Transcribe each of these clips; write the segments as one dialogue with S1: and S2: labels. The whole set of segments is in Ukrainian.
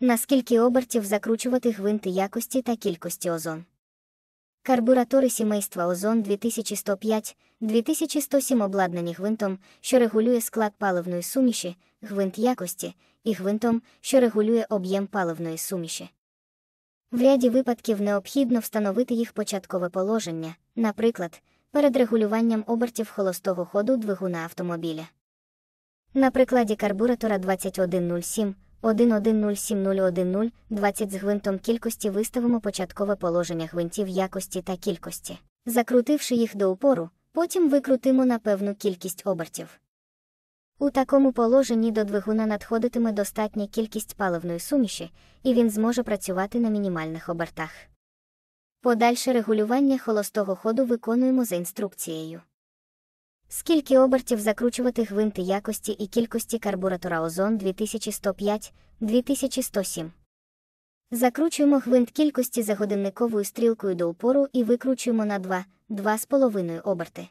S1: наскільки обертів закручувати гвинти якості та кількості озон. Карбуратори сімейства Озон 2105-2107 обладнані гвинтом, що регулює склад паливної суміші, гвинт якості, і гвинтом, що регулює об'єм паливної суміші. В ряді випадків необхідно встановити їх початкове положення, наприклад, перед регулюванням обертів холостого ходу двигуна автомобіля. На прикладі карбуратора 2107 11070010 20 з гвинтом кількості виставимо початкове положення гвинтів якості та кількості. Закрутивши їх до упору, потім викрутимо на певну кількість обертів. У такому положенні до двигуна надходитиме достатня кількість паливної суміші, і він зможе працювати на мінімальних обертах. Подальше регулювання холостого ходу виконуємо за інструкцією. Скільки обертів закручувати гвинти якості і кількості карбуратора Озон 2105 2107. Закручуємо гвинт кількості за годинниковою стрілкою до упору і викручуємо на 2, 2,5 оберти.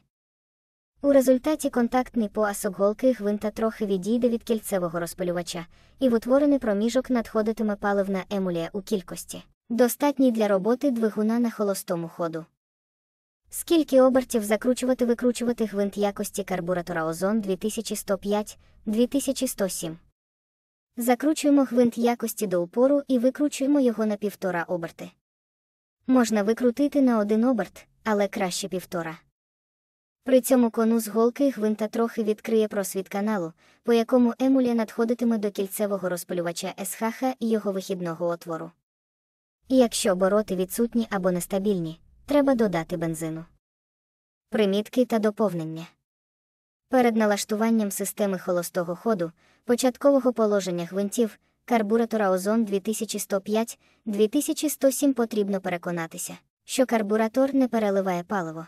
S1: У результаті контактний поасок голки гвинта трохи відійде від кільцевого розпалювача, і в утворений проміжок надходитиме паливна емулія у кількості, достатній для роботи двигуна на холостому ходу. Скільки обертів закручувати викручувати гвинт якості карбуратора Озон 2105-2107. Закручуємо гвинт якості до упору і викручуємо його на півтора оберти. Можна викрутити на один оберт, але краще півтора. При цьому кону з голки гвинта трохи відкриє просвіт каналу, по якому емулія надходитиме до кільцевого розпилювача СХХ і його вихідного отвору. Якщо обороти відсутні або нестабільні треба додати бензину. Примітки та доповнення. Перед налаштуванням системи холостого ходу, початкового положення гвинтів, карбуратора Озон 2105-2107 потрібно переконатися, що карбуратор не переливає паливо.